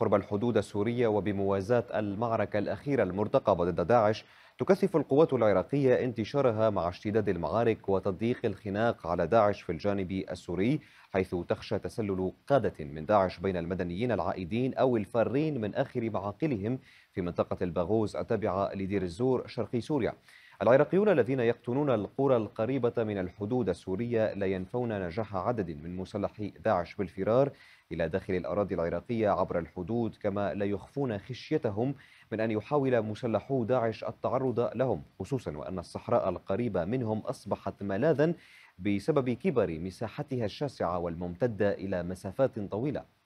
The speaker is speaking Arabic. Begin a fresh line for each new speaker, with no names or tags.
قرب الحدود السورية وبموازاة المعركة الأخيرة المرتقبة ضد داعش تكثف القوات العراقية انتشارها مع اشتداد المعارك وتضييق الخناق على داعش في الجانب السوري حيث تخشى تسلل قادة من داعش بين المدنيين العائدين أو الفارين من آخر معاقلهم في منطقة الباغوز التابعة لدير الزور شرقي سوريا العراقيون الذين يقطنون القرى القريبة من الحدود السورية لا ينفون نجاح عدد من مسلحي داعش بالفرار إلى داخل الأراضي العراقية عبر الحدود كما لا يخفون خشيتهم من أن يحاول مسلحو داعش التعرض لهم خصوصا وأن الصحراء القريبة منهم أصبحت ملاذا بسبب كبر مساحتها الشاسعة والممتدة إلى مسافات طويلة